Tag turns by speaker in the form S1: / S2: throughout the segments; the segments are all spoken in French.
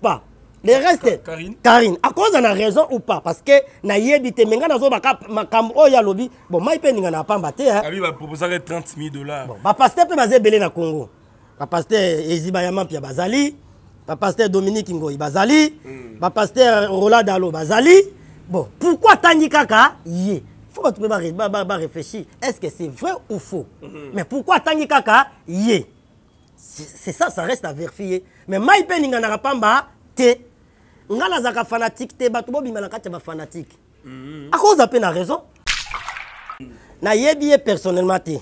S1: pas le reste Karine Karine à cause la raison ou pas parce que na yedi te na zo baka o ya lobi bon mai pe ninga na pamba te hein
S2: abi va proposer 30000 dollars bon
S1: ba pasteur pe bazé belé na Congo ba pasteur Eziba Yama pia bazali ba pasteur Dominique Ngoi bazali mm. pasteur Roland Dalo bazali bon pourquoi tangi kaka yé faut que tu me réfléchir est-ce que c'est vrai ou faux hmm. mais pourquoi tangi kaka yé c'est ça, ça reste à vérifier. Mais maipe n'ingana pamba te. Nga nazaka fanatique te batubo bimana kati ba fanatique. Mhm. À cause à peine la raison. Na yebi personnellement te.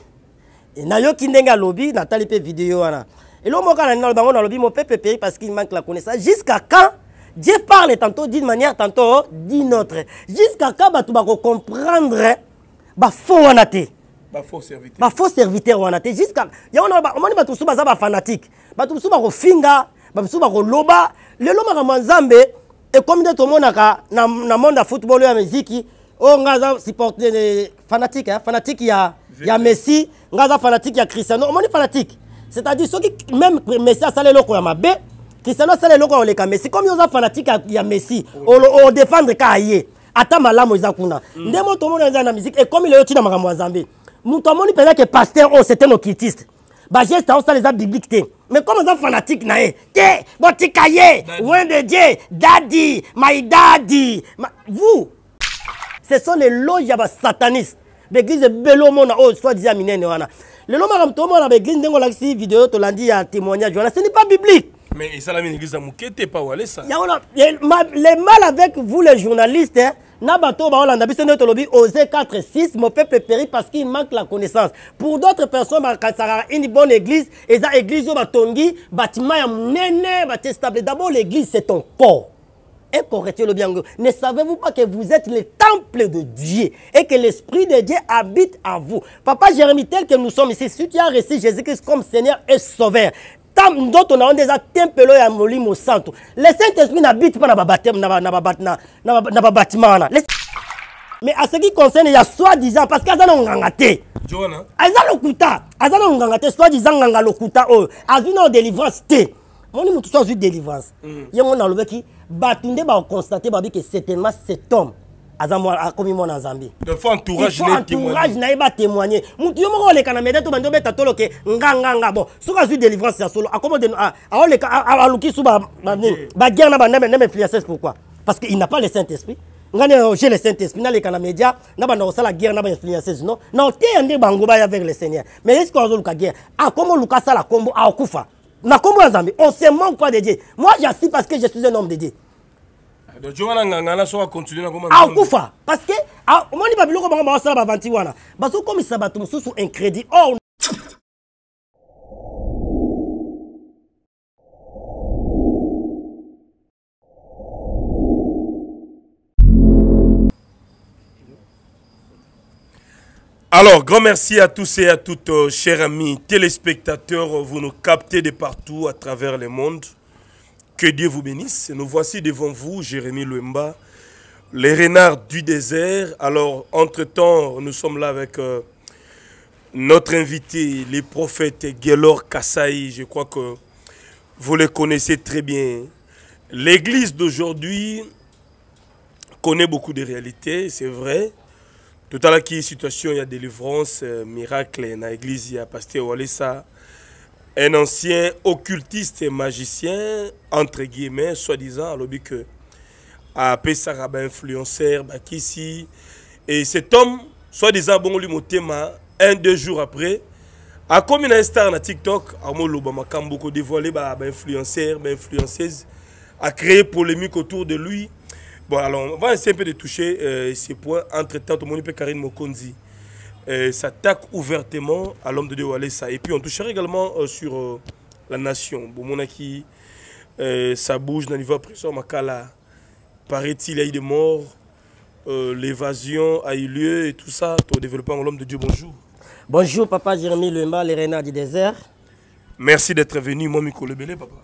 S1: Na yo kindenga lobby na talipe vidéo ana. Et l'homme au na bango na lobby mo pepe pays parce qu'il manque la connaissance. Jusqu'à quand Dieu parle tantôt d'une manière, tantôt oh, d'une autre. Jusqu'à quand batuba comprendre eh, ba faux wana te bafaux serviteur wana te jusqu'à yango na omoni bato mosusu baza bafanatike bato mosusu loba le mosusu bakoloba lelo et comme nzambe ekomi nde tomonaka na, na monde de football oyo musique, on oyo ngai aza fanatique eh? fanatike ya, ya messi ngai fanatique y ya cristiano omoni fanatique c'est-à-dire soki même messi asala eloko ya mabe cristiano asala eloko ya koleka messi komi oza fanatike y ya messi odefendre ka ye ata malamu eza kuna mm. nde mo tomona eza na miziki ekomi leyo ntina makambo ya nzambe moto amoni mpenza ke paster oyo oh, c'était nokritiste bageste aosala eza biblique te mais comme aza fanatike na ye te botika ye loin de dieu dadi my dadi ma... vous ce sont les loge ya basataniste baeglise ebele omona oyo oh, swadisa ya minene wana lelo makambo toomona baeglise ndenge olakisi video tolandi ya témoignage wana ce n'est pas biblique
S2: Mais il ça, église à Moukete, pas où ça. Les
S1: mal avec vous, les journalistes, hein, Nabato Baolanda notre lobby osé 4 6 mon peuple périt parce qu'il manque la connaissance. Pour d'autres personnes bah, quand ça une bonne église et ça église au un bâtiment ya bâtiment stable. D'abord l'église c'est ton corps. Et correctez le bien. Ne savez-vous pas que vous êtes le temple de Dieu et que l'esprit de Dieu habite en vous. Papa Jérémie tel que nous sommes ici, si tu as reçu Jésus-Christ comme Seigneur et Sauveur, nzoto na yo nde eza tempelo ya molimo santo le saint esprit na bit mpa na babatima wana mais en ce qui concerne ya soi-disant parce que aza na nganga te aza lokuta aza na nganga te soi-disant nganga lokuta oyo azwi na délivrance te moni motu so azwi délivrance mm. yango nalobaki bato nde bakonstate babi ke certainement cet homme akomimwa na nzambe
S2: entourage
S1: na ye batémoigne motu yo moko oleka na meda to bandi obeta toloke nganganga bon soki azwi délivrance ya solo akomodaaoleka aluki su baguerre na n'a bandembendembe fliaces pourquoi parce qu'il n'a pas le saint esprit ngai oh, j'ai le saint esprit N'a naleka na média nabanda kosala guerre na bainfluenceuse non na oteya nde bango baya avec le seigneur mais eske azoluka guerre akoma ah, oluka asala kombo aokufa na kombo ya Zambi. on se manque pas de dieu moi j'assis parce que je suis un homme de dieu
S2: akufa
S1: parce que omoni babiloko bango comme ça wana bazokomisa bato mosusu un crédit.
S2: Alors, grand merci à tous et à toutes, chers amis téléspectateurs. Vous nous captez de partout à travers le monde. Que Dieu vous bénisse. Nous voici devant vous, Jérémy Louemba, les renards du désert. Alors, entre-temps, nous sommes là avec euh, notre invité, le prophète Gélor Kassai. Je crois que vous les connaissez très bien. L'église d'aujourd'hui connaît beaucoup de réalités, c'est vrai. Tout à l'heure, il y a situation, il y a délivrance, euh, miracle, dans l'église, il y a pasteur ça un ancien occultiste et magicien, entre guillemets, soi-disant, un que apesaka influenceur bakisi et cet homme soi-disant lui motema un deux jours après a commis un star na tiktok à bah, bah influenceur bah influenceuse a créé polémique autour de lui bon alors on va essayer un peu de toucher euh, ces points entre temps karine mokonzi euh, s'attaque ouvertement à l'homme de Dieu Walesa. Et puis on touchera également euh, sur euh, la nation. euh, ça bouge dans niveau prison Makala. Paraît-il, il y a eu des morts, l'évasion a eu lieu et tout ça. Ton développement, l'homme de Dieu, bonjour. Bonjour, papa Jérémy Lema, les renards du
S1: désert. Merci d'être venu, moi, Miko Lebele, papa.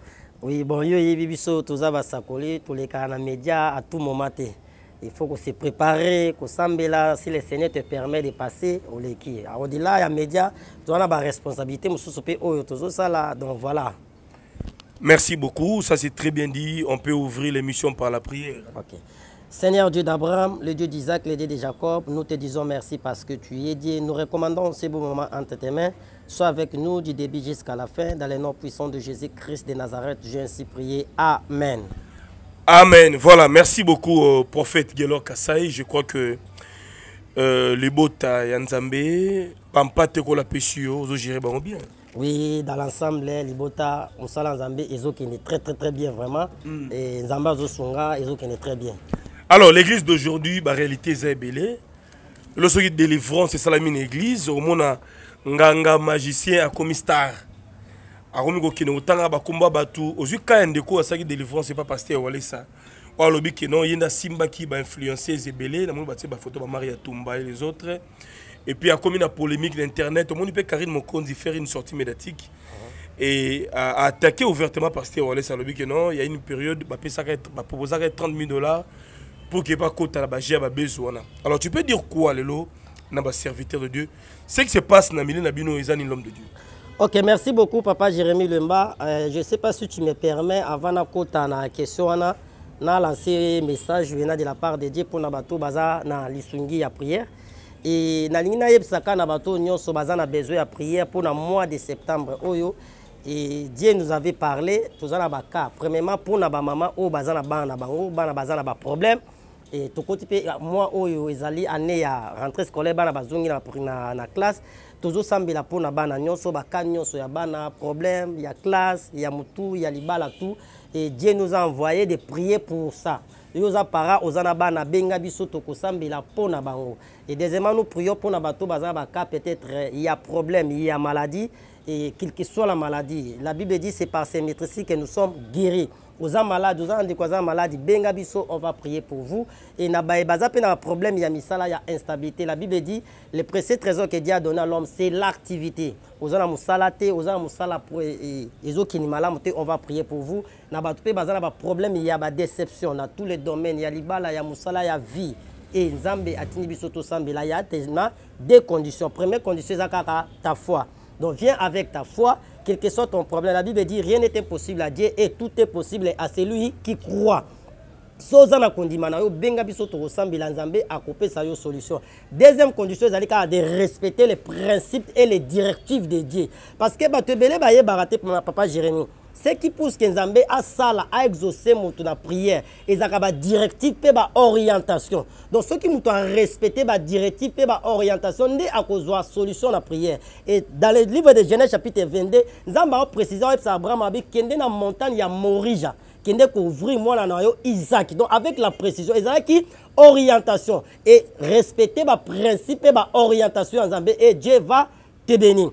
S1: Oui, bon, yo, tout tous à yo, tous tous les les il faut qu'on se prépare, qu'on là. si le Seigneur te permet de passer, au l'équipe. Alors là, il y a média, tu as la responsabilité, donc voilà.
S2: Merci beaucoup, ça c'est très bien dit. On peut ouvrir l'émission par la prière.
S1: Seigneur Dieu d'Abraham, le Dieu d'Isaac, le Dieu de Jacob, nous te disons merci parce que tu es Dieu. Nous recommandons ce beau moment entre tes mains. Sois avec nous du début jusqu'à la fin, dans le nom puissant de Jésus-Christ de Nazareth. J'ai ainsi prié. Amen. Amen. Voilà, merci beaucoup, au euh, prophète Gelor Kassai. Je crois que
S2: euh, les bota Yanzambe, Pampa la Pessio, vous gérez bien.
S1: Oui, dans l'ensemble, les bota, on sent l'Anzambe, ils ont très très très bien vraiment. Hmm. Et Nzamba Zosunga, ils ont très bien. Alors, l'église d'aujourd'hui, la bah, réalité, c'est belé.
S2: Lorsque délivrance, c'est ça la mine église. Au un Nganga magicien a commis akomi kokende kotanga bakomba bato ozwi ka pas ndeko asalaki délivrance epa paster walesa yinda simba ke non ye nde asimbaki bainfluenceuse ebele ba photo ba Maria tumba et les autres et puis a akomi na polémique d'internet, internet peut mpe karine mokonzi faire une sortie médiatique uh-huh. et attaquer ouvertement paster walesa alobi il non a une période bapesaka baproposaka 30 000 dollars pour qu'il bakota na baje ya ba besoin. alors tu peux dire quoi lelo na serviteur de dieu ce qui se passe na milé na bino l'homme de dieu
S1: Ok, merci beaucoup, papa Jérémy Lemba. Euh, je ne sais pas si tu me permets, avant na kota na question, na lancer lancé message de la part de Dieu pour na bato baza na lisungi ya prière. Et na lingi na na bato nyonso baza na besoin ya prière pour le mois de septembre oyo. Et Dieu nous avait parlé, tous ça baka. Premièrement pour na ba maman o baza na ba na bango, ba na ba problème et tokoti mpe mwa oyo ezali année ya rentrée scolaire bana bazongi na, na, na classe la tozosambela na bana nyonso baka nyonso ya bana problème ya classe ya mutu ya libala tout et dieu nous a envoyé de prier pour ça yo oza para ozana bana benga biso la pour na bango et deuxièmement nous prions pour na bato bazaba na baka peut-être eh, ya problème a maladie et quelle que soit la maladie la bible dit c'est par ses maîtresses que nous sommes guéris aux gens malades, aux gens qui sont benga biso on va prier pour vous Et na y a des na il ya misala ya instabilité la bible dit le précieux trésor que dieu a donné à l'homme c'est l'activité Aux na mosala musala pour e, e, les on va prier pour vous na des problèmes, baza na a ya déceptions dans tous les domaines ya libala ya musala, ya vie Et nzambe atini biso sambela ya tellement deux conditions première condition c'est ta foi donc viens avec ta foi, quel que soit ton problème. La Bible dit rien n'est impossible à Dieu et tout est possible à celui qui croit. solution deuxième condition c'est de respecter les principes et les directives de dieu parce que bato ba bayebaka pour mon papa jérémie qui Ce à à nzambe asala aexauce prière. et zakaba directive pe ba orientation. donc ceux qui respecté la directive et l'orientation, baorientation nde une solution la prière. et dans le livre de genèse chapitre 22 nzambe précisé avec abraham abi kende na montagne ya morija kende kouvrir moi na yo Isaac. donc avec la précision une orientation et respecter le principe et orientation nzambe et dieu va te bénir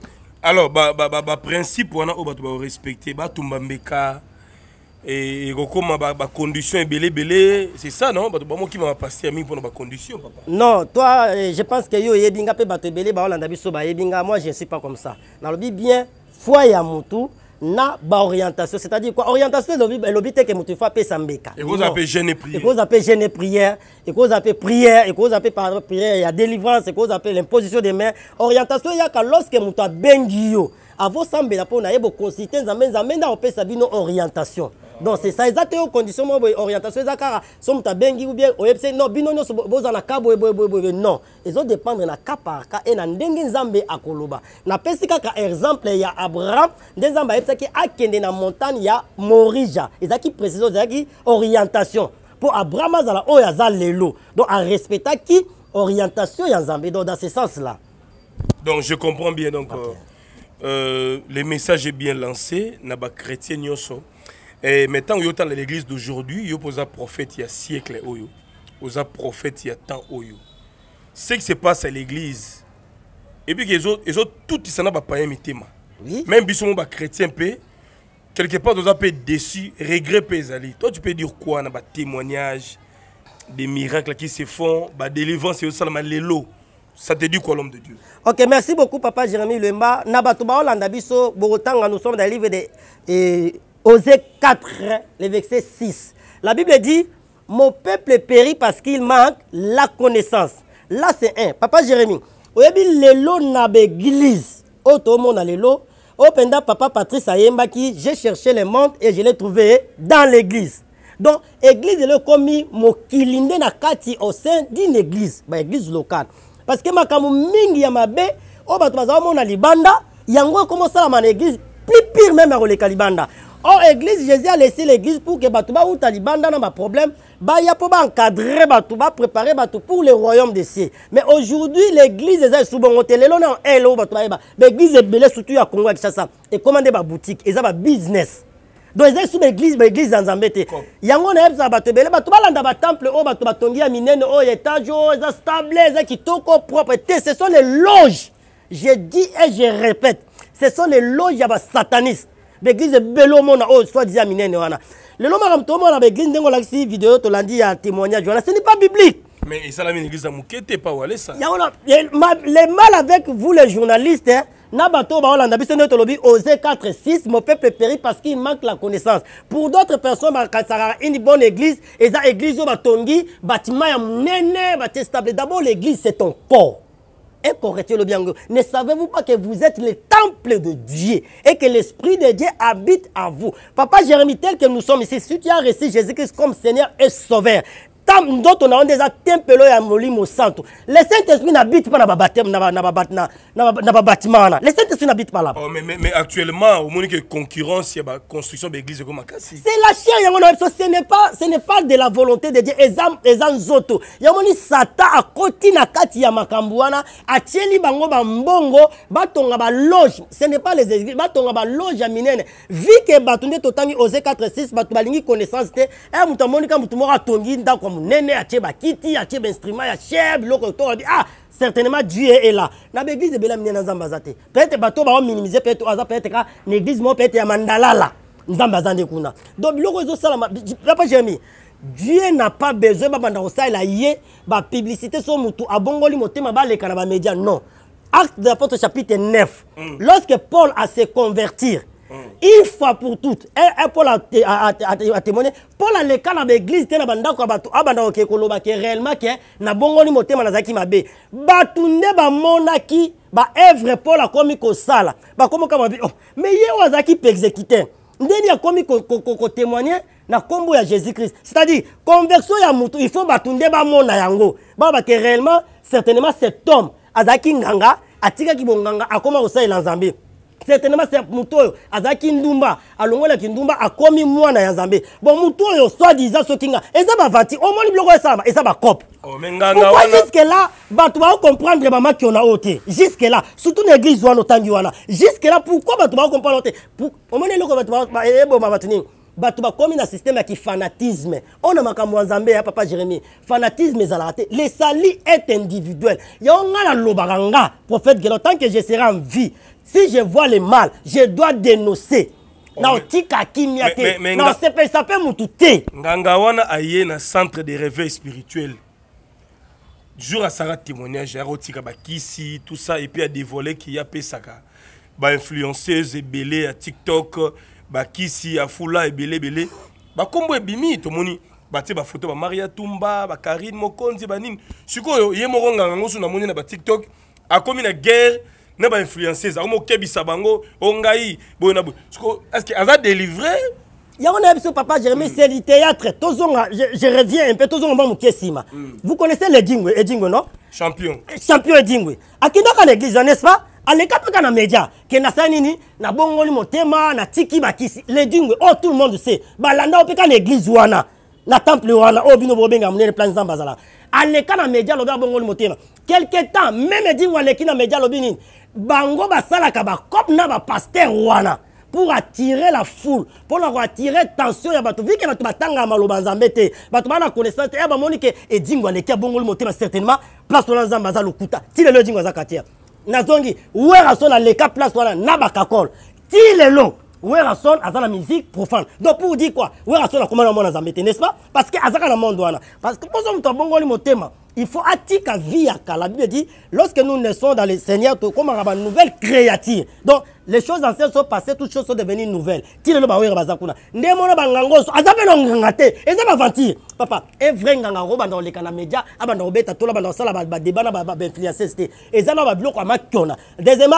S2: alors baprincipe ba, ba, ba wana oyo bato barespecte batumba mbeka ekokóma e, bacondition ebele ebele c'est ça non bato bamokima bapasi ya mingi mpona bacondition papa
S1: non toi eh, je pense que yo oyebi nga mpe bato ebele baolanda biso bayebi nga moi je ne suis pas comme ça nalobi bien foi ya motu na orientation, c'est-à-dire quoi orientation elobi te ke moto pe sambeka. Et ekozala appelle jeune prière Et mpe jeune prière ekozala mpe prière ekozala mpe par prière a délivrance ekozala appelle l'imposition des mains. orientation eyaka lorsque moto abengi yo avosambela mpo na ye bokonsulte nzambe nzambe on fait bino orientation donc c'est ça eza te oyo orientation eza kaka so moto ou bien oyebise non bino nyonso boza na ka boyeboyeboyeboye non ezodépendre na cas par ka et na ndenge nzambe akoloba pesika par exemple ya abraham nde que ayebisaki akende na montagne ya morija ezalaki précision ezalaki orientation pour abraham azala oyo aza lelo donc qui orientation ya nzambe donc dans ce sens là
S2: donc je comprends bien donc okay. euh, euh le message est bien lancé na chrétien nyonso et maintenant, il y a l'église d'aujourd'hui, il y a un prophète il y a siècle, il y a un prophète il y a temps. Ce qui se passe à l'église, et puis ils ont, ils ont tout ça n'a pas païen oui. Même si on est chrétien, quelque part, on peut déçu, regret pesali. Toi, tu peux dire quoi dans témoignage des miracles qui se font, des délivrance au Ça te dit quoi l'homme de Dieu
S1: Ok, merci beaucoup, papa Jérémy Lemba. Biso, Borotanga, nous sommes dans le livre de. Osée 4, le verset 6. La Bible dit, mon peuple périt parce qu'il manque la connaissance. Là, c'est un. Papa Jérémie, oyebi lelo na l'église. Oh, tout a lelo. Oh, papa Patrice qui j'ai cherché le monde et je l'ai trouvé dans l'église. Donc, l'église est comme mokilinde na kati au sein d'une église, bah, église locale. Parce que makamu mingi ya mabe, oh, bato libanda, yango comme ça la église, plus pire même à kalibanda. Or, église, Jésus a laissé l'église pour que Batouba ou Taliban, dans ma problème, bah, y a pour encadrer Batouba, préparer Batou pour le royaume des cieux. Mais aujourd'hui, l'église, est sous bon hôtel, Elle on est là, Batouba, l'église est belle, surtout à Congo, avec ça, et commander ma boutique, et ça va business. Donc, ils sont l'église, l'église dans un bête. y a ebza bato bele bato balanda ba temple o oh, un batongi ya minene o oh, étage o za stable za kitoko propre. Ce sont les loges. Je dis et je répète, ce sont les loges ya satanistes l'église ebele omona oyo Soit disant minene wana lelo makambo tomona baeglise ndenge olakisi vidéo to landi ya témoignage wana ce n'est pas biblique
S2: Mais il s'alame l'église à Moukete, pas où ça.
S1: Le mal avec vous, les journalistes, hein. Nabato Baolanda, c'est notre lobby, Osée 4, 6, mon peuple périt parce qu'il manque la connaissance. Pour d'autres personnes, quand bah, ça une bonne église, et ça, église, bah, tongi bâtiment, nene, bâtiment bah, stable. D'abord, l'église, c'est ton corps. Et le bien. Ne savez-vous pas que vous êtes le temple de Dieu et que l'Esprit de Dieu habite en vous Papa Jérémie, tel que nous sommes ici, si tu as Jésus-Christ comme Seigneur et Sauveur, ntango nzoto na yo nde eza tempelo ya molimo santo le saint esprit na bite mpa na babateme na babatima wana le saint esprit na bite là. lapa
S2: oh, mais actuellement omoni ke concurrence ya baconstruction baeglise eko Kasi. c'est
S1: la chien yango na biso ce n'est pas, ce n'est pas de la volonté de dieu eza, eza nzoto yango sata satan koti na kati ya makambo wana atieli bango bambongo batonga baloge ce n'est pas les églises batonga baloge ya minene Vu que bato nde totangi ose 4 6 bato balingi connaissance et e eh, moto tongi ka monene atie bakiti atie bainstrument ya cher biloko to obi ah certainement dieu e la na baeglise ebelami nde na nzambe aza te peut-être bato baominimize peut-être aza peut-être ka na église moko peut-être ya mandalala nzambe aza nde kuna donc biloko ezosalama apa jérémie dieu n'a pas besoin babanda kosalela ye bapiblicité so motu abongoli motema baleka na bamédia non acte de l'apôtre chapitre 9 mm. lorsque paul a se convertir Mm. une fois pour toutes paul atémoigné paul aleka na baeglize te na bandako ya bato abandaka oke koloba ke réellement ke nabongoli motema nazalaki mabe bato nde bamonaki baevre paul akómi kosala bakomaka mabe oh. mais ye oyo azalaki mpe exécuteur ndeni akómi kotémoigne ko, ko, ko na nkombo ya jésus christ c'est-à-dire conversion ya motu il faut bato nde bamona yango balobake réellement certainement cet homme azalaki nganga atikaki bonganga akóma kosalela nzambe certainement c'est oyo Azaki ndumba kindumba, ndumba akomi mwana ya nzambe bon motu soit soi-disant soki Ezaba vati, bavantire omoni bloko esalama eza bacope
S2: pourquoi jusque
S1: là bato baocomprendre qu'on a ôté. jusque là surtout na église wana otangi jusque là pourquoi bato baocomprendre te omoni eloko bato eboma eh, bato nini bato bakomi na systeme ya fanatisme oyo oh, na makambo ya papa jérémie fanatisme la Les sali est individuel yango ngai nalobaka l'Obaranga, prophète gelo tant que je serai en vie si je vois le mal, je dois dénoncer. Oh, naotika kimia te naosepelisa mpe motu
S2: nganga wana aye na centre de réveil spirituel jour asaka témoignage akotika bakisi tout ça et puis y a adevole ki apesaka bainfluenceuse ebele à tiktok bakisi afula ebele ebele bakombo ebimi ba photo ba Maria tumba bakarine mokonzi banini sikoyo ye moko nganga na moni na a comme une guerre pas na bainfluenceuse kebisa bango o bon est-ce que ça aza délivré
S1: on a ce papa Jérémie hmm. c'est le théâtre tozonga je, je reviens un peu tozonga mwa kesima. nsima vous connaissez les Dingwe non champion champion edingwe akendaka na église n'est-ce pas aleka kaka na média ke nasala nini nabongoli motema natiki bakisi Dingwe, oh tout le monde sait balanda oyo na église wana na temple wana oyo oh, bino bobengaka monene plan bazala. à aleka na média alobi abongoli motema quelque temps même edingwe qui na média alobi nini bango ba cop na pasteur wana pour attirer la foule pour attirer tension ya bato vike bato batangaka maloba nzambe te bato baa na connaissance monique et eh, bamoni ke edingo bongo le motema certainement place wana nzambe aza lokuta ti lelo na zongi we nazongi le aleka place wana na long ti lelo werason aza la musique profane donc pour dire quoi comment na mwana nzambe te n'est ce pas parce que azaka na monde wana parce que mposo bongo le motema il faut vie à La Bible dit, lorsque nous naissons dans le Seigneur, comme une nouvelle créature. Donc, les choses anciennes sont passées, toutes choses sont devenues nouvelles. et ça Papa, un vrai dans les tout la Et ça, va bloquer Deuxièmement,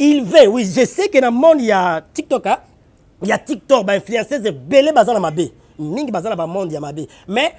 S1: il veut, oui, je sais que dans le monde, il y a TikTok, hein. il y a TikTok, influenceuse, belé monde, il y Mais,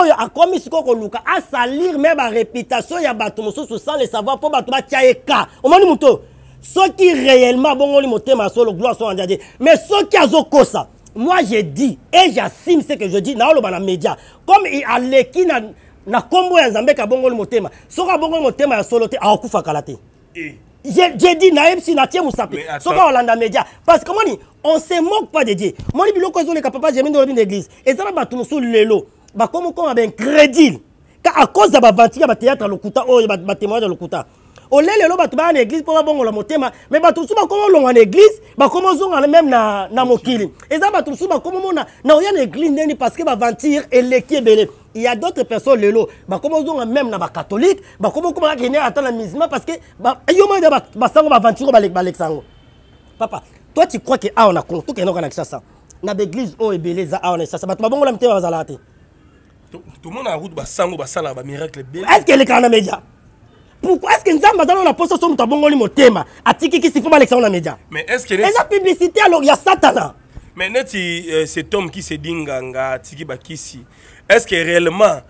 S1: oyo akomisi sikoyo koluka asalire me bareputation ya bato mosusu sans le savoir po bato batya ye ka omoni moto soki réellement abongoli motema solo gloire so andadi mais soki azokosa moi je dis et j'assume ce que je dis naoloba na media comme il aleki na, na nkombo ya nzambe eke abongoli motema Bongo bongoli motema ya solo te akokufa kala te eh. j'ai dit na natie musapi soka aolanda media parce que moni on se moque pas de dieu moni biloko ka papa jemi nde l'église et ça eza na lelo bakoma à le ka akoza ba batéâtre lokuta le lelo tu ba na église bongo la motema en église Il même na, na mokili tout le na église parce que le il y a d'autres personnes lelo bakoma ozonga même na bacatholique bakoma comme kaka ene ata na musulman parce que yo moya ba ba papa toi tu crois que ça na na ba bongo la
S2: tomona route basango basalaka bamiracle eske elekaka na média
S1: pourquoi est ce que nzambe aza nano poso so moto abongoli motema atikikisi mpo balekisa ngo na média eza publicité alors ya là?
S2: mais neti cet homme kisi edinganga atiki bakisi est ce que réellement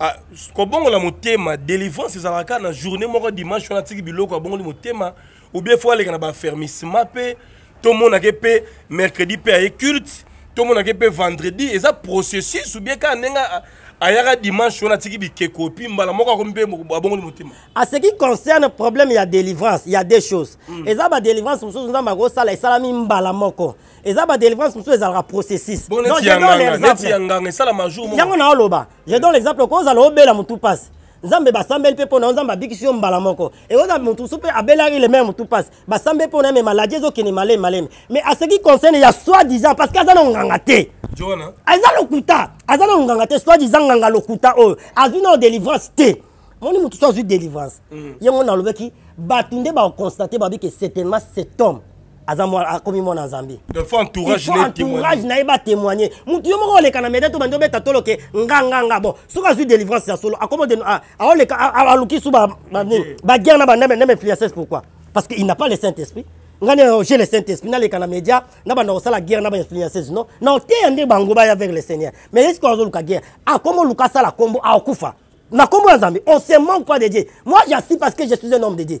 S2: le motema délivrance ezalaka dans journée moko dimanche wana atiki biloko abongoli motema ou bien fo aleka tout le monde a bah, bah, bah, mpe euh, ah, mercredi mpe aye culte tomonake mpe vendredi ça processus ou bien kaka ndenge ayaka dimanche wana atiki bikeko epi mbala moko akomi mpe abongoli motima
S1: a ce qui concerne problème ya délivrance ya deux choses mm. eza badélivrance mosusu nzambe akosala esalami mbala moko eza badélivrance mosusu ezalaka processus yango naoloba je donne l'exemple okozala obela motu mpasi nzambe basambeli mpe mpona yo nzambe abikisi yo mbala moko ekozala motu mosusu mpe abelaki le meme motu mpasi basambeli mpona ye me maladi ezokende malemi malemi mais aseki concerne ya soi disant parce que aza na nganga te aza lokuta aza na nganga te soi disant nganga lokuta oyo azwi na délivrance te moni motu so azwi délivrance mm. yango nalobaki bato nde bakonstate babiki certainement cet homme akomi mwana nzambe
S2: entourage
S1: na ye batémoigne motu yo moko oleka na meda to bandi obeta toloke nganganga bon soki azwi délivrance ya solo akomodena aluki su baguerre na n'a bandembendembe filiaces pourquoi parce qu'il n'a pas le saint-esprit ngani oh, j'ai le saint-esprit N'a naleka na média nabanda kosala guerre na bainfluenceuse non na oteya nde bango baya vers le seigneur mais eske azoluka guerre akomi oluka asala kombo akokufa na kombo ya nzambe on se manque pas de dieu moi j'assis parce que je suis un homme de dieu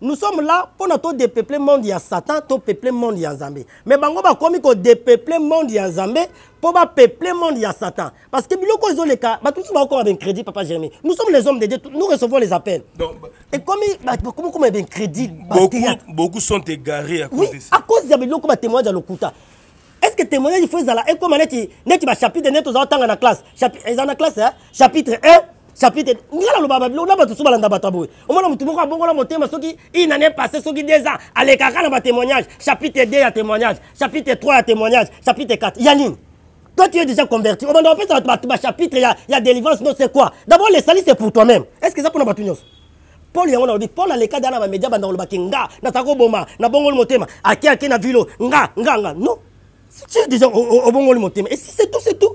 S1: nous sommes là pour notre dépeupler monde ya Satan, to peuple monde ya Zambé. Mais bango ba komi ko dépeupler monde ya Zambé pour ba peupler monde ya Satan. Parce que biloko ils ont les cas, ba tout ba encore avec crédit papa Jérémie. Nous sommes les hommes de Dieu, nous recevons les appels. Donc, bah, et comment ba comment comment avec crédit beaucoup, beaucoup
S2: sont égarés à cause de
S1: ça. à cause de biloko ba témoin à l'okuta. Est-ce que témoignage il faut là? et comment net neti ba chapitre net aux dans la classe. Chapitre dans la classe hein? Chapitre 1 chapitre ngala loba loba to subala nda batabwe omona mutu moko abongola motema soki une année passée soki 2 ans kakana na témoignage chapitre 2 ya témoignage chapitre 3 ya témoignage chapitre 4 ya toi tu es déjà converti on va omanda opesa bato bachapitre ya, ya délivrance no c'est quoi d'abord le salut c'est pour toi même est ce que ça eza mpona bato nyonso paul yango nalobi paul aleka dana bamedia bandako na nga boma na nabongoli motema ake ake na vilo nga nga nga non si tu es déjà obongoli motema et si c'est tout c'est tout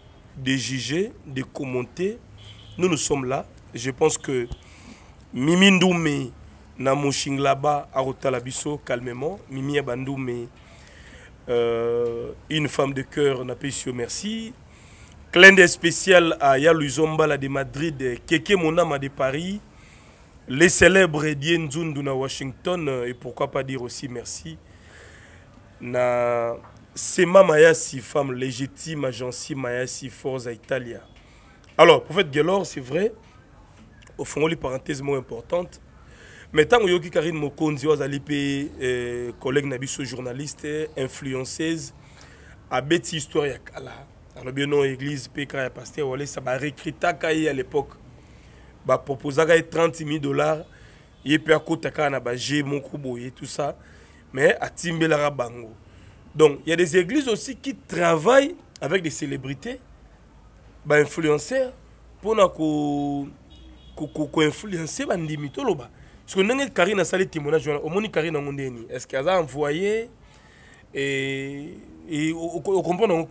S2: de juger, de commenter. Nous, nous sommes là. Je pense que Mimi Ndoumé, là-bas, à Rotalabiso, calmement. Mimi Abandoumé, euh, une femme de cœur, Napécio, merci. Clin spécial à Zomba de Madrid, Keke Monama de Paris, les célèbres Dien Washington, et pourquoi pas dire aussi merci. Na... Sema Mayasi, femme légitime, agence Mayasi Forza Italia. Alors, prophète Gelor, c'est vrai, au fond, les parenthèses moins importantes. Mais tant que Karine Mokonzi, Azalipe, euh, collègue Nabiso, journaliste, influenceuse, a bête histoire ya kala. Alors, bien non, église, Péka, pasteur, Wale, ça va récrita kaye à l'époque. Bah, proposa kaye 30 000 dollars, yé péa kota kana, bah, j'ai mon et tout ça. Mais, a timbelera bango. Donc, il y a des églises aussi qui travaillent avec des célébrités, des bah, influenceurs, pour influencer les limites. Parce que nange Karine a salé témoignage, au moni Karine a Est-ce qu'elle a envoyé et et on comment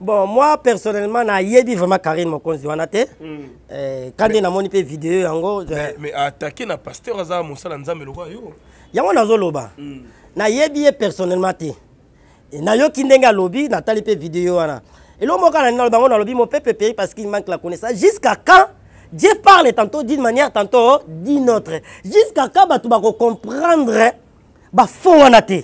S1: Bon, moi personnellement, na pas vraiment Karine mon conseil hmm. eh, quand il Quand attaquer moni vidéos vidéo yango
S2: mais attaquer na pasteur azala mosala nzambe Il
S1: yo. a nazo loba. Hmm. Na suis personnellement nayoki ndenge alobi natali mpe video wana eloko moko na na lobby nalobi mopepe pays parce qu'il manque la connaissance jusqu'à quand dieu parle tantôt d'une manière tantôt d'une autre jusqu'à quand bato ba bafaux wana te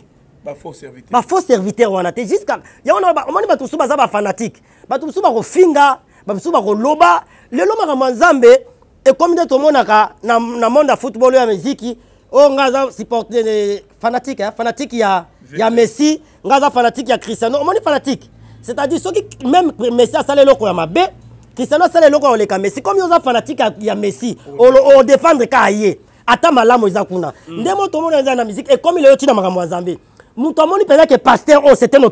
S1: bafaux serviteur wana te jusqu'à yango ba omoni bato mosusu baza bafanatike bato mosusu bakofinga bato mosusu bakoloba lelo makambo manzambe nzambe ekomi nde monaka na monde de football oyo ya Oh, a supporté les fanatiques, hein? fanatique y a messi on fanatiques. fanatique ya cristiano est fanatique c'est-à-dire qui même messi salé eloko ya mabe cristiano salé eloko ya messi ils oza fanatique ya, messi odefendre défendre là, ata malamu eza kuna sont mm. là, comme il na ils sont dans ma makambo ya nzambe moto là, pasteur que Pasteur oh, c'était là,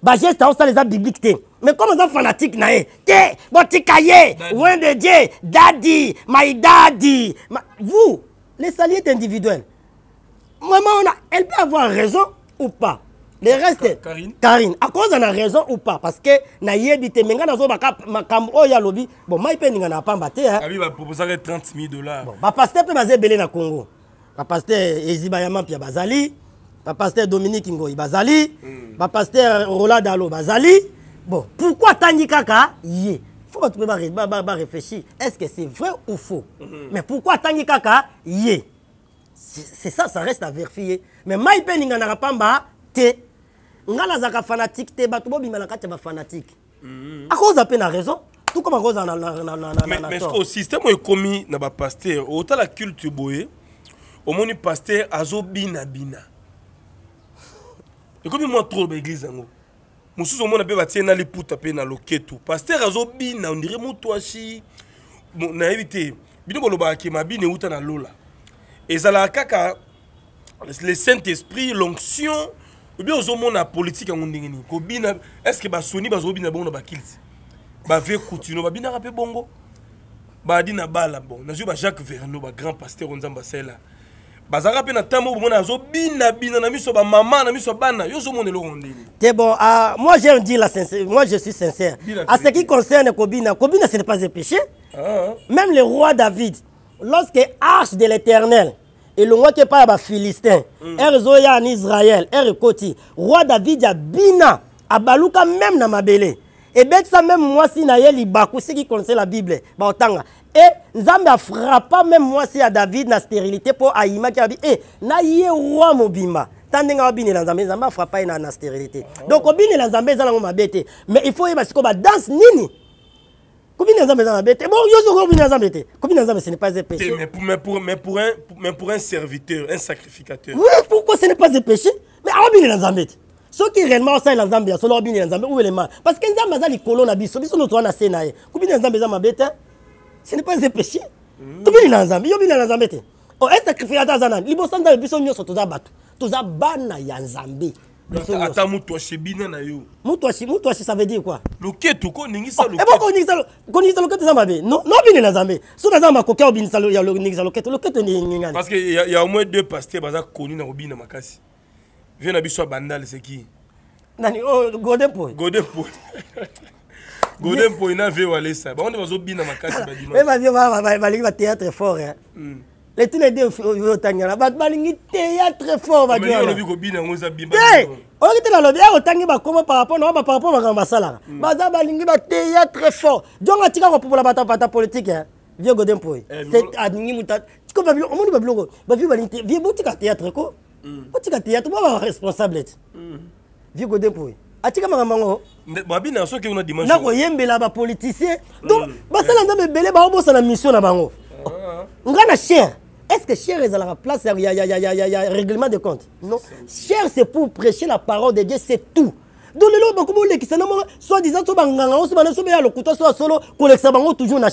S1: bah, biblique mais comme ça fanatique ils ye là, botika my daddy, vous les salariés sont individuels, on a, elle peut avoir raison ou pas. Le reste, Karine. Karine, à cause on a raison ou pas parce que na dit te na nazo baka makambo ya lobi. Bon, mai pe ninga na pamba te hein.
S2: Abi va proposer 000 dollars. Bon,
S1: bah, pasteur peut bazé belé na Congo. le bah, pasteur Eziba Yama bazali. le bah, pasteur Dominique Ngo, bazali. Mm. le pasteur Roland Dalo bazali. Bon, pourquoi tandika y est bato mpe réfléchir. est-ce que c'est vrai ou faux mais pourquoi atangi kaka yé c'est ça ça reste à vérifier mais mai mpe eninganaka pamba te ngai nazalaka fanatique, te bato bobima na kati ya bafanatike mm-hmm. à cause akozwa mpe na raison tout comme à cause de la. na, mais, na pasteur.
S2: au système oyo ekomi na bapaster otala culte boye omoni bina azobinabina ekomi mwa trop d'Églises. mosusu omona mpe batie na liputa mpe na loketu paster azobina ondire motu asi nayebi te bino bolobaka ke mabina euta na lola ezalaka kaka le saint esprit l'onction obie ozomona politike yango ndenge nini kobina estce basoni bazobina bongo na bakilti bave coutuno babinaka mpe bongo badi na bala bon nazwi bajacques verno bagrand pasteur o nzambe asaela bazalaka mpe na ntambo oyo bomona bina na miso mama na miso bana yo ozomona eloko ndenge
S1: te bon ah moi j'ai dit la sincère moi je suis sincère à ah, ce qui concerne kobina kobina ce n'est pas un péché ah. même le roi david lorsque arche de l'éternel elongwaki epai ya Philistin hmm. er zo ya en Israël er ekoti roi david ya bina a abaluka même na mabele même moi si na ye libaku qui concerne la bible baotanga et eh, nzambe même moi moi à david la stérilité pour Aïma qui dit eh na ye roi mobima ta ndenge nzambe nzambe a frappé na, na stérilité oh. donc nous nzambe frappé, l'a mais il faut eh, que bah, danse nini combien nzambe frappé l'a ce n'est pas un péché
S2: mais pour, un, pour un serviteur un sacrificateur oui,
S1: pourquoi ce n'est pas un péché mais nzambe frappé. qui réellement nzambe réellement ont nzambe ou bien, parce que nzambe avons les ce n'est pas empêché tobini na nzambe yobina na nzambe te o oh, esacrifie ata aza nani liboso nzambe biso nyonso toza bato toza bana ya nzambe
S2: ata moto asebina na yo
S1: moto asi ça veut dire quoi loketo oh, eh, koningisa koningisa loketo eza mabe nobine na nzambe so naza makoki obinisa ya koningisa loketo loketo ningani
S2: parce que ya au moins deux pasteur baza koni na kobina makasi vie na biso ya bandale seki nani oh, godin poy godin poy godin mpoina ve walesa bango nde bazobina makasi
S1: badimabalingi batéâtre fort hmm. le tous les deux otangana bato balingi théâtre fort badiolobi
S2: kobina yango eza bimba
S1: oyoki te nalobi ya kotangi bakomo parapport na baparaport makambo basalaka hmm. baza balingi bathéâtre fort jonga tika kopupola bato bata politike vieux godin mpoy alingi muta omoni babiloko bavie balingi vie botika théâtre ko hmm. botika théâtre bo baresponsable ete vieux godin mpoy atika des politicien, donc mm. basala nzambe ebele baobosana mission na bango ah. na cher est-ce que cher est place y place y règlement de compte non cher c'est pour prêcher la parole de dieu c'est tout donc lelo lobe na disant so toujours na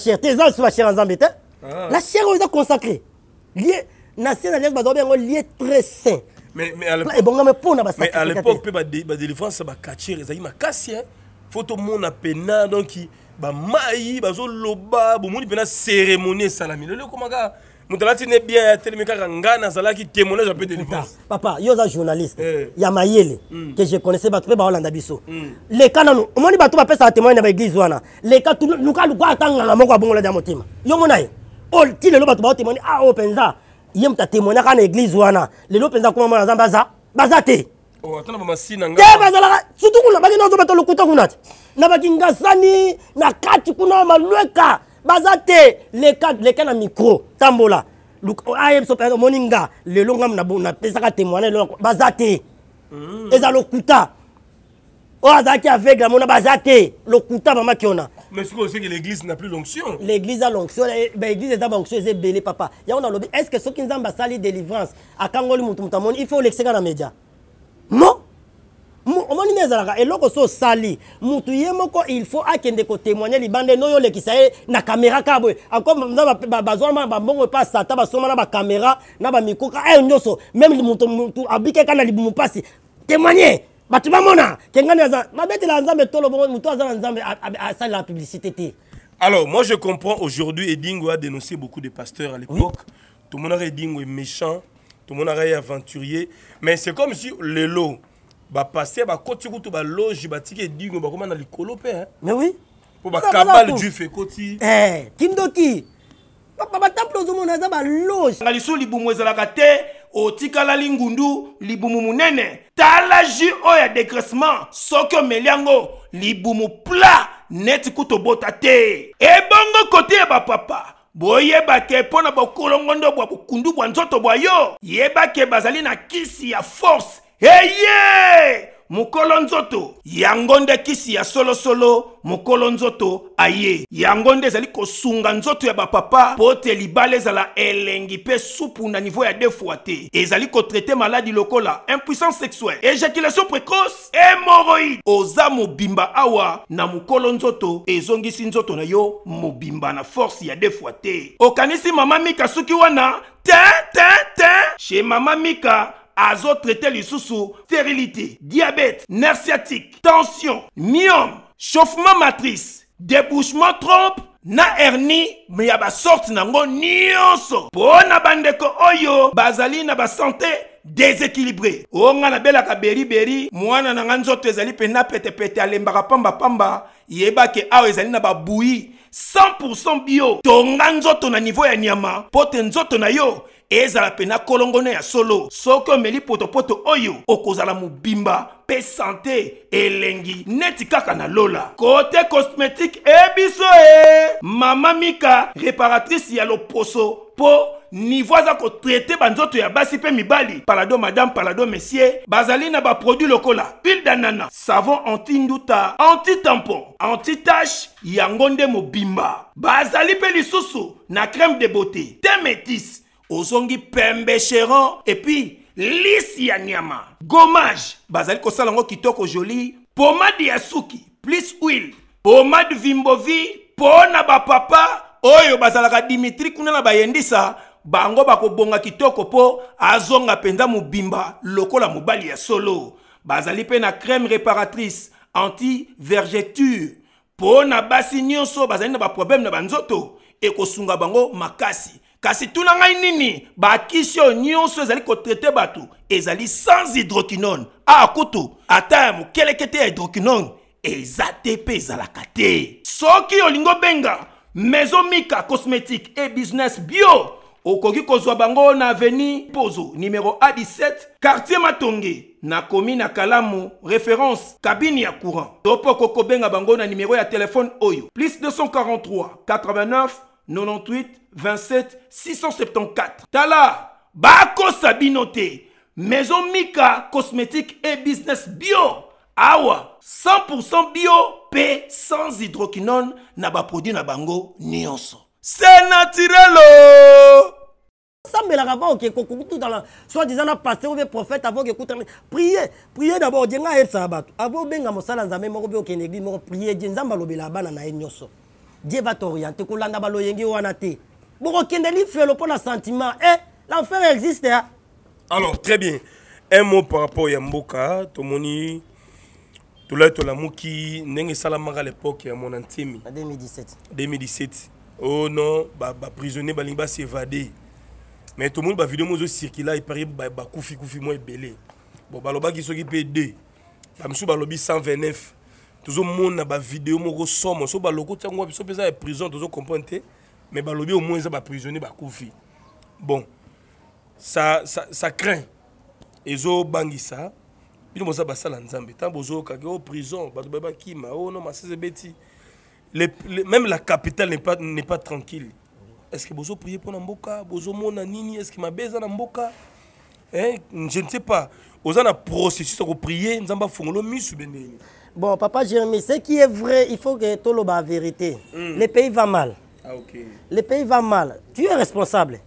S1: très saint
S2: ebongami
S1: mpona mais à l'époque
S2: mpe badélivrance bacatire ezali makasi hein. faut tomona pena donc bamai bazoloba bomoni mpena cérémonie esalami lelo ekomaka moto alati ne bien ya telemi kaka ngai nazalaki témoignage ape délivrance
S1: papa yo oza journaliste eh. ya mayele hmm. que je connaissais bato mpe baolanda biso hmm. leka nanu omoni bato bapesaka témoigne na baeglize wana leka luka luka ata nganga moko abongoladi ya motema yo mona ye oh, ti lelo bato baotémoigne a o ah, oh, mpenza ye moto atemoina kaka na eglize wana lelo mpenza kuma mwana nzambe aza baza te
S2: oh, te bazalaka
S1: surtout kuna bakenda ozobeta lokuta kuna te na bakingasani na kati kuna malweka baza te leka leka na micro tambola aye biso omoni nga lelo nga napesaka temoina baza te hmm. eza lokuta oyo azalaki aveugle amona baza te lokuta mama kiona mais soki osenge l'église na plus l'onction l'église a l'onction eh, baéglise eza baonction eza ebele papa yango nalobi est ce que soki nzambe asali délivrance akangoli motu motu amoni ifa olekisaka na média non omoni nde ezalaka eloko so osali mutu ye moko il faut akende kotémoigne libanda eno oyo olekisa ye na kamera ka boye encore nzambe bazwana bambongo epa sata basoma na bakamera na bamikro ka ayo eh, nyonso même mutu abikeka na libumu mpasi témoigne But tolo
S2: publicité alors moi je comprends aujourd'hui edingo a dénoncé beaucoup de pasteurs à l'époque tout le monde aurait edingo est méchant tout le monde aurait aventurier mais c'est comme si le lot bapaster bakoti bah, loge baloge batiki edingo bah, comment na likolo le hein mais oui
S3: mpo
S1: bah, du eh, kindoki le
S3: la otikala lingundu libumu munene tala oya ya degressement soki meliango yango libumu pla neti te ebongo kote ya papa, bo ke mpo na bokolongondo bwa bokundu bwa nzoto yeba ke bazali kisi ya force eye mokolo yangonde kisi ya solo solo, nzoto aye Yangonde zali ezali kosunga nzoto ya papa mpo te libala ezala elengi pe supu na niveau ya defoi te ezali kotraite maladi lokola impuissance sexuelle éjaculation précoce hémoroïde oza bimba awa na mokolo nzoto ezongisi nzoto na yo mobimba na force ya defoi te okanisi mama mika sukiwana, wana te te te chez mama mika azotraite lisusu stérilité diabète nerf tension myome chauffement matrice débouchement trompe na hernie me ya nango nyonso so. na bandeko oyo bazali na santé déséquilibré o nga beri beri. mwana na pe te ezali te pamba pamba pamba yebake ke ezali na babui 100% bio tonga ton na niveau ya nyama pote na yo ezala pena kolongone ya solo soki Meli potopoto oyo okozala mobimba mpe sante elengi neti kaka lola kote cosmétique ebiso e mama mika réparatrice ya loposo mpo nivo aza kotraite banzoto ya basi mpe mibali palado madame palado messier bazali na baproduit lokola pile danana savon anti induta anti-tampon anti-tache yango nde mobimba bazali mpe lisusu na crème de beauté te métise ozongi pembe et puis lisi ya nyama gommage. bazali kosala kitoko joli pomade yasuki, plus huile pomade vimbovi Pona na papa. oyo bazalaka dimitri kuna na bayendisa bango bakobonga kitoko po, azonga mpenza mobimba lokola mobali ya solo bazali na crème réparatrice anti vergeture mpo na basi nyonso bazali na na banzoto ekosunga bango makasi kasi tuna ngai nini bakisi oyo nyonso ezali kotraite bato ezali sans hydroquinone a kutu ata kete mokeleke ezate ya hydroquinone eza te mpe ezalaka te soki benga maison mika cosmétique et business bio okoki kozwa bango na aveni pozo numéro a17 quartier matonge na komi kalamu référence kabini ya courant to mpo okoki benga bango na nimero ya telefone oyo plus 243 89 98 27 674 tala bako sabinote, maison mika cosmétique et business bio awa 100% bio p sans hydroquinone na nabango, na bango naturel!
S1: ça tirelo! l'a avant tout dans la soit disant passé paste obe prophète avant okekutana priez priez d'abord odie ngai ça bato avant obenga mosala nzambe moko mpe okende eglise moko prier nzambe la bana na ye dieu va t'orienter kolanda baloyenge wana te bokokende lifelo le na sentiment eh, l'enfer existe ya hein? alors très bien un mot par rapport ya mboka
S2: tomoni tolai tolamuki ndenge esalamaka à l'époque ya mon ntemi 2017 2017 oh non baprisonnier ba balingi basévade mais tout monde tomoni bavideo mo ezocircula epari bakufikufi ba, mwa ebele bon balobaki soki mpe 2 bamisusu balobi 129 monde tozomona vidéo mon ressort so baloko ntiango wapi so mpenza ya prison au te mais balobi au moins prisonner ba bakufi bon ça, ça, ça craint ezobangisa bino ba basala nzambe ntango bozokaki o oh, prison pas qui oh, ma o non masese le même la capitale n'est pas, n'est pas tranquille est-ce que bozoprie mpo na mboka bozomona nini est-ce que ma besoin na mboka hein? je ne sais pas oza na processus ya
S1: koprie nzambe afungolo misu bendeni Bon, papa Jérémy, ce qui est vrai, il faut que tu le la vérité. Mm. Le pays va mal. Ah, ok. Le pays va mal. Tu es responsable.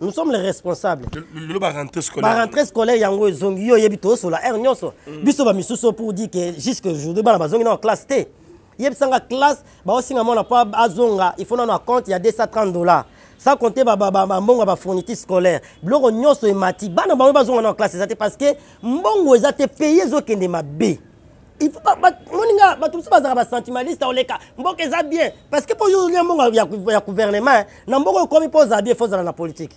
S1: Nous sommes les responsables. Le, le rentrée scolaire. rentrée scolaire, yango zongi yo yebi to la air nyonso. Mm. Biso ba misuso pour dire que jusque aujourd'hui ba ba zongi na classe T. Yebi sanga classe ba osinga mona pa azonga, il faut un compte il y a 230 dollars. Sans compter ba ba ba mbongo ba fourniture scolaire. Bloko nyonso emati. Bana ba ba zonga na classe c'est parce que mbongo ezate payé zo kende ma B. moninga bato mosusu bazalaka basentimentaliste oleka mboka eza bien parce que mpo olia mbongo ya gouvernement na mbongo ekomi mpo ozala bien fo ozala na politike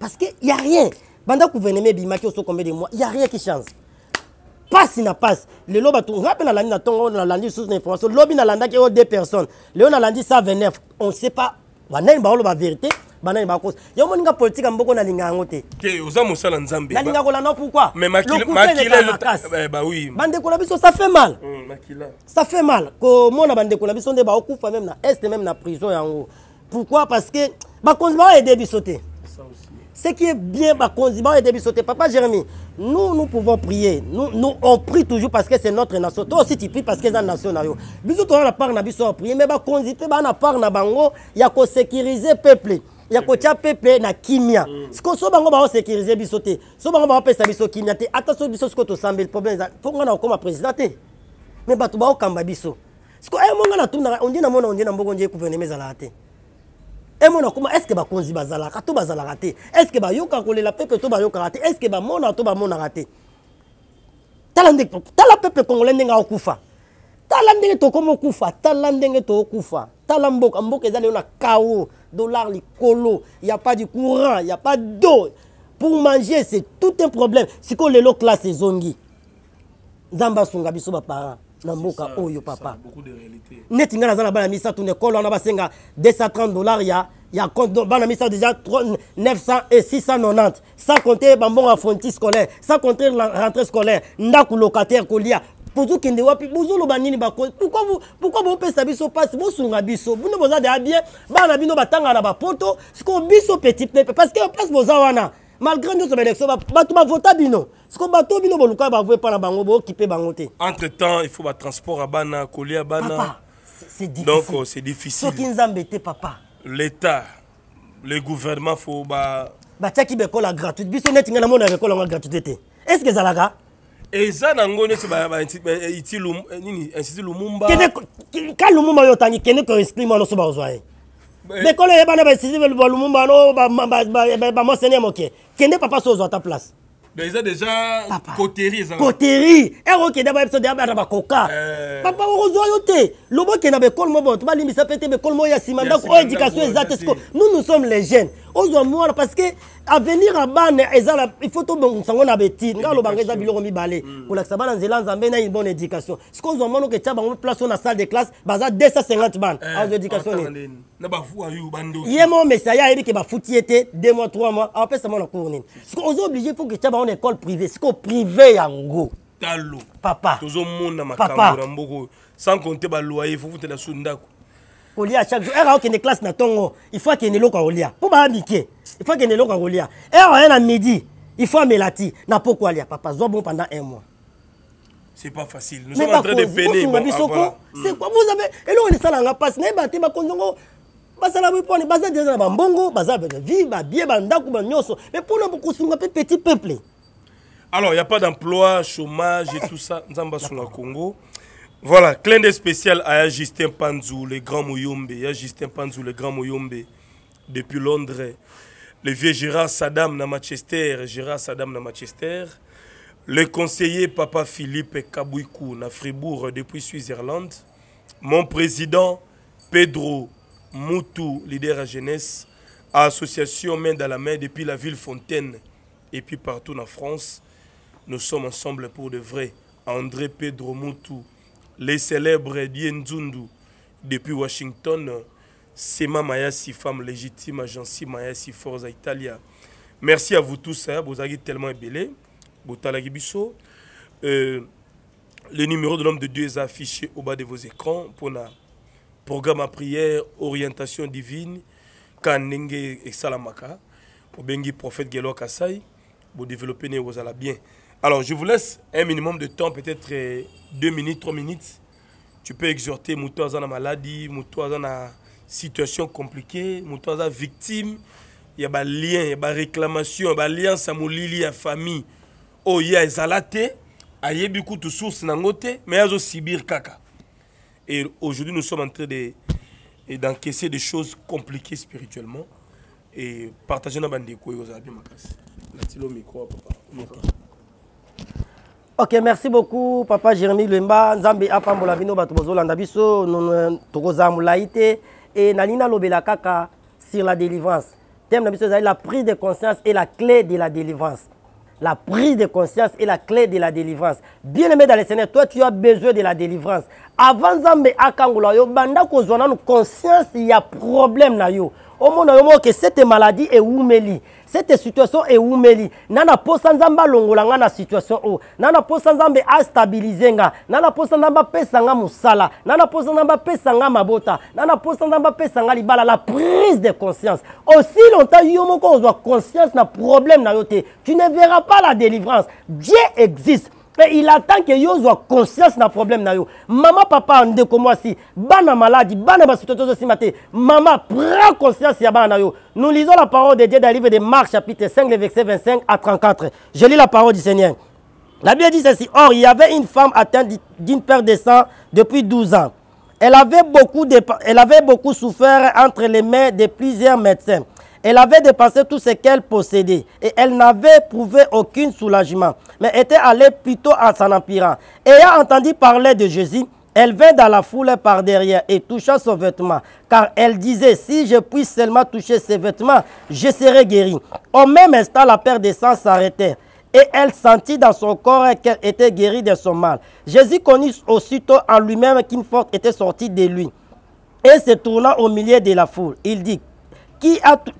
S1: parce que ya rien banda gouvernement ebimaki oso combien de mois ya rien qui change pasi na pasi lelo bato nga mpe nalandi na ntongo nalandi lisusu na information lobi nalandaki oyo deux personnes lelo nalandi 129 on sait pas banani baoloba vérité banani bakosa yo moninga politique amboko na linga ngote.
S2: Ke oza mosala nzambe nalinga
S1: kolanda pourquoi
S2: oui. bandeko na biso ça fait mal hum, Makila.
S1: ça fait mal mona bandeko na biso nde baokufa même na est même na prison yango pourquoi parce que bakonzi baoaide Ça aussi. ce qui est bien bakonzi baoaide biso te papa Jérémie, nous nous pouvons prier nous, nous on prie toujours parce que c'est notre nation toi aussi tu pries parce que eza nation na yo biso toza na part na biso ya prier mais bakonzi te baa na part na bango ya sécuriser peuple ya kotia pepe na kimia mm. siko so bango baosécurise biso te so bango baopesa biso kimia te ata so biso sikoyo tosambeli problème eza mpo ngai na kokóma président te mais bato baokamba biso siko e eh, monga na tundaka ondie na mona ondie na mbongo ondie gouvernement ezalaka te e eh, mona koma estce bakonzi bazalaka to bazalaka te estce bayokaka kolela pepe to bayokaka te estce bamonaka to bamonaka te tala peuple congolais ndenge akokufa tala ndenge tokomi okufa tala ndenge tokokufa tala mboka mboka eza lelo na kao dollar likolo ya pas du courant ya pas do pour manger c'est tout un problème sikoyo lelo classe ezongi nzambe asunga biso baparent na mboka oyo papa neti ngai naza na bana misato na ekolo wana basenga 230 dollar ya ya compte bana misato déjà 900 et 690 sans compter bambongo ya fonti scolaire sans compter rentrée scolaire ndako locataire kolia bozokende wapi bozoloba nini pourkoi bopesa biso mpasi bosunga biso bino boza deya bien bana bino batangaka na bapoto sikoyo biso petit pepe parce que place boza wana malgré nyonso baélection bato bavota bino siko bato oyo bino bolukaka bavo epa na bango bookipe bango te
S2: entre temps il faut batransport ya bana kolia bana donc oh, c'est difficile soki
S1: nzambe te papa
S2: l'état le gouvernement fo ba
S1: batiaki bekola gratuite biso neti ngai namona bekola yango gratuité te est ce que ezalaka eza
S2: nango nyonso eh, institut lumumba
S1: lumumba oyo otangi kende koinscrire mwana oso bakozwa ye eh. bekolo eyebana bainstitut balumumba no bamosene ya moke kende papa so ozwa ta place
S2: eza déjà coterie
S1: erokende bayebiso de abana bakoka papa okozwa eh. yo te lobo okenda bekolo mo bato balimbisa mpe te bekolo mo oyo ya nsima ndako oyo éducation eza te siko nous nous sommes les jeunes ozwa mwana parceke avenir ya bana eza il faut tobongisa ngo na betide nga alobanga eza biloko mibale mm. kolakisa bana nzela nzambe na une bonne éducation sike ozwa mwana oketya bango place oyo na salle de classe baza 250 bana eh, azwa éducation
S2: nini ye
S1: mo mesaya ayebi ke bafuti ye te 2 mois 3 mois apesa mwana cour nini sike oza oblige il faut ketya bango na école privée sike oprive yango
S2: talo papa tozomona makambo na mboka oyo sans compte baloyer fofutela su ndako
S1: kolia chaque jour ere akende classe na ntongo il faut ne eloko akolia mpo Pour mike il faut akende eloko akolia Et aye na midi il faut amela ti na poko alia papa zwa bon pendant un mois
S2: C'est pas facile. Nous sommes en train de peiner. Ah,
S1: C'est quoi Vous avez. Et là, on est bah, ça là, passe. N'est pas tellement conzongo. basala bipone baza déjà na bambongo baza bavi babie ba nyoso mais pour mpona bokosunga mpe petit peuple
S2: alors il y a pas d'emploi chômage et tout ça nzambe asunga congo voilà, clin d'œil spécial à Justin Panzou, le grand Mouyombe. Justin Panzou, le grand Mouyombe, depuis Londres. Le vieux Gérard Saddam dans Manchester, Gérard Sadam, dans Manchester. Le conseiller Papa Philippe Kabouikou na Fribourg, depuis Suisse-Irlande. Mon président Pedro Moutou, leader à jeunesse, à association main dans la main depuis la ville Fontaine et puis partout en France. Nous sommes ensemble pour de vrai. André Pedro Moutou célèbres célèbre Dienzundu depuis Washington, Sema Mayasi, femme légitime, agence Mayasi Forza Italia. Merci à vous tous, vous hein. avez tellement belé. Euh, le numéro de l'homme de Dieu est affiché au bas de vos écrans pour le programme à prière, orientation divine, Kanenge et Salamaka. pour prophète Gelo Kassai, pour développer nos bien. Alors, je vous laisse un minimum de temps, peut-être euh, deux minutes, trois minutes. Tu peux exhorter Moutoua dans la maladie, Moutoua dans la situation compliquée, Moutoua dans victime. Il y a des liens, il y a des réclamations, il y a des liens, ça la famille. Oh, il y a des alatés, il y a beaucoup de sources, mais il y a Sibir Kaka. Et aujourd'hui, nous sommes en train d'encaisser des choses compliquées spirituellement. Et partager nos bandes de couilles aux habits, ma casse. micro, papa.
S1: Ok, merci beaucoup, Papa Jérémy Lemba. Nzambe apambola bino bato nous biso, tokozambola ite et nalina lobela kaka sur la délivrance. Thème na biso la prise de conscience est la clé de la délivrance. La prise de conscience est la clé de la délivrance. Bien-aimé dans le Seigneur, toi tu as besoin de la délivrance. Avant Nzambe akangola yo banda kozwana conscience il y a problème na yo. omona yo moke sete maladi ewumeli sete situation ewumeli na na posa nzambe alongola nga na situation oyo na na posa nzambe astabilize nga na na posa nzambe apesa nga mosala na na posa nzambe apesa nga mabota na na posa nzambe apesa nga libala la prise de conscience aussi longtemps yo moko ozwa conscience na problème na yo te tu ne verras pas la délivrance dieu existe mais il attend que ayez conscience na problème Maman, papa comme moi. bana malade, bana vous êtes prends conscience nous lisons la parole de dieu dans le livre de marc chapitre 5 verset 25 à 34 je lis la parole du seigneur la bible dit ceci or il y avait une femme atteinte d'une perte de sang depuis 12 ans elle avait beaucoup, elle avait beaucoup souffert entre les mains de plusieurs médecins elle avait dépassé tout ce qu'elle possédait et elle n'avait prouvé aucun soulagement, mais était allée plutôt à son empirant. Ayant entendu parler de Jésus, elle vint dans la foule par derrière et toucha son vêtement, car elle disait, si je puis seulement toucher ses vêtements, je serai guérie. Au même instant, la paire de sang s'arrêtait et elle sentit dans son corps qu'elle était guérie de son mal. Jésus connut aussitôt en lui-même qu'une force était sortie de lui. Et se tournant au milieu de la foule, il dit,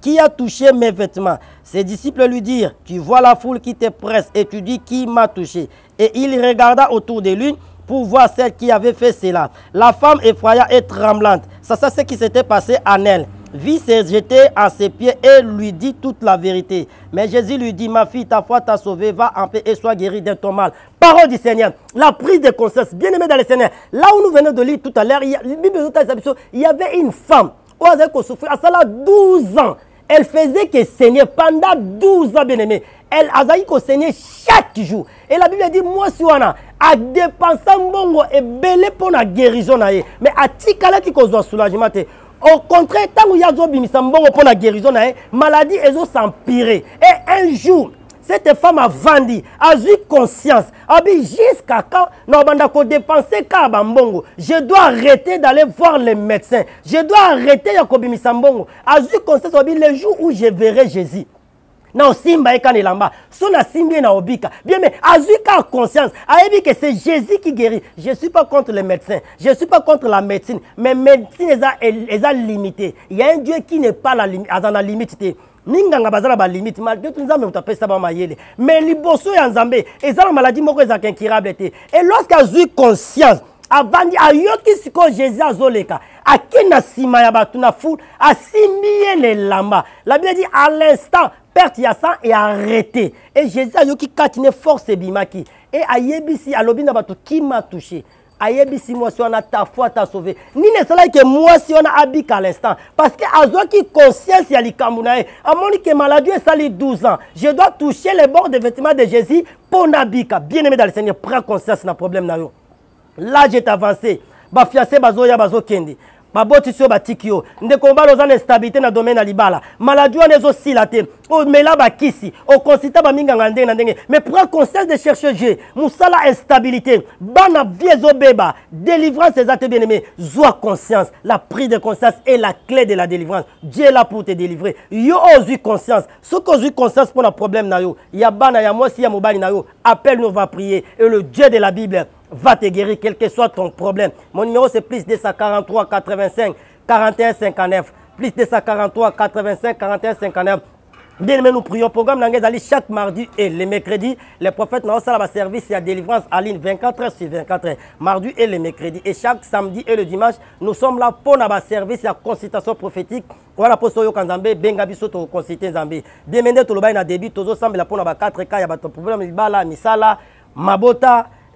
S1: qui a, touché mes vêtements Ses disciples lui dirent, tu vois la foule qui te presse et tu dis qui m'a touché. Et il regarda autour de lui pour voir celle qui avait fait cela. La femme effraya et tremblante, ça c'est ce qui s'était passé en elle, vit se jeter à ses pieds et lui dit toute la vérité. Mais Jésus lui dit, ma fille, ta foi t'a sauvée, va en paix et sois guérie de ton mal. Parole du Seigneur, la prise de conscience, bien aimé dans le Seigneur. Là où nous venons de lire tout à l'heure, il y avait une femme elle a souffert asala 12 ans elle faisait que saigner pendant 12 ans bien aimé elle a saigné chaque jour et la bible dit Moi, mwasi wana adepensa et belé pour la guérison na ye mais atikalaki kozwa soulagement au contraire tant y a un mbongo pour la guérison la maladie maladie s'empirer Et un jour cette femme a a eu conscience dit, jusqu'à quand nabanda kodépense kaka bambongo je dois arrêter d'aller voir les médecins je dois arrêter ya Elle a eu conscience le jour où je verrai jésus Non, Simba, kana so na obika bien mais kaka conscience dit que c'est jésus qui guérit je ne suis pas contre les médecins je ne suis pas contre la médecine mais la médecine est limitée. il y a un dieu qui n'est pas la, limite minganga ngabazala ba limite malgré tout nzambe moto apesisa ba mayele mais liboso ya nzambe ezala maladie maladi moko ezalaka incurable te et lorsque azwi conscience A ayoki siko jésus azoleka akei na ya batuna na a asimbi le na la bible dit à l'instant perte ya sang arrêté et jésus ayoki katine force bimaki. e ayebisi alobina batu bato m'a touché ayebisi mwasi wana ta foi ta sauve nini esalaki ke mwasi wana abika à l'instant parce que azwaki conscience ya likambo na ye amoni ke maladie esali 12 ans je dois toucher les bords de vêtements de jésus mpo na bika bien aimé dans le seigneur prends conscience na problème na yo l'âge est avancé bafiancé bazoya bazokende Ma sio batiki yo ndeko mobali oza na instabilité na domaine alibala, maladie maladi wana ezosila kisi. o bakisi ba minga ngande na ndenge mais prend conscience de chercher dieu musala instabilité bana vie beba délivrance eza te bien aimé zwa conscience la prise de conscience est la clé de la délivrance dieu est là pour te délivrer yo oyo oh, conscience conscience que ozwi conscience pour nos problème na yo ya bana ya si ya mobali na yo appelle nous va prier et le dieu de la bible va te guérir, quel que soit ton problème. Mon numéro, c'est plus 243 85 41 59. Plus 243 85 41 59. Bien nous prions. Programme chaque mardi et les mercredis. Les prophètes n'ont pas service et à délivrance à ligne 24h sur 24 Mardi et les mercredis. Et chaque samedi et le dimanche, nous sommes là pour nous service et à consultation prophétique. Voilà pour Soyo Kanzambe, Bengabi Soto Zambé. Bien tout le à début, pour cas, il y a un problème, il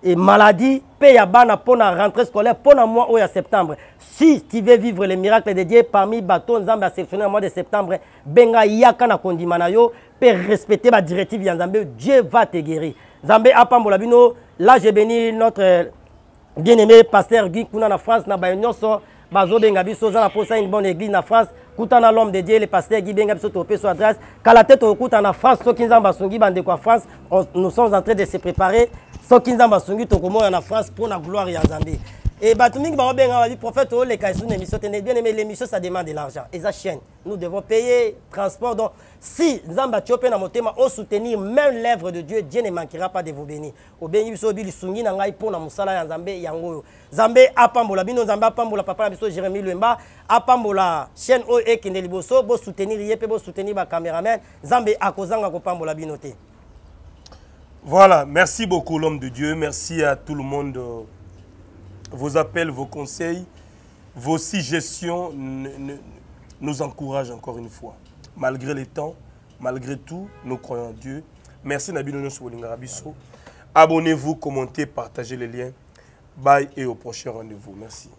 S1: et maladie, paix à bana pour la rentrée scolaire, pour le mois de septembre. Si tu veux vivre les miracles de Dieu parmi bateaux, nous avons sélectionné le mois de septembre, benga yaka na kondimanayo, paix respecter ma directive, Dieu va te guérir. Zambé apambola bino, là j'ai béni notre euh, bien-aimé pasteur Guy Kuna na France, na bayonyoso, bazo benga biso, za la posa une bonne église na France, kutana l'homme de Dieu, le pasteur Guy benga biso topé sur adresse, kalate to kuta na France, so kinzamba sungi bande quoi France, nous sommes en train de se préparer, soki nzambe asungi tokomona na france mpo na gloire ya nzambe et bato mingi baobenga babi prophète oleka esu na émission te bien aimé l'émission ça demande de l'argent eza chaîne nous devons payer transport donc si nzambe atio mpe na motema osoutenir même l'œuvre de dieu dieu ne manquera pas de vous bénir obengi biso obi lisungi na ngai mpo na mosala ya nzambe yango oyo nzambe apambola bino nzambe apambola papa na biso jérémi lwemba apambola chaîne oyo ekende liboso bosoutenir ye mpe bosoutenir bacameraman nzambe akozanga kopambola bino te
S2: Voilà, merci beaucoup l'homme de Dieu, merci à tout le monde. Vos appels, vos conseils, vos suggestions nous encouragent encore une fois. Malgré les temps, malgré tout, nous croyons en Dieu. Merci Nabino Abonnez-vous, commentez, partagez
S3: les liens. Bye et au prochain rendez-vous. Merci.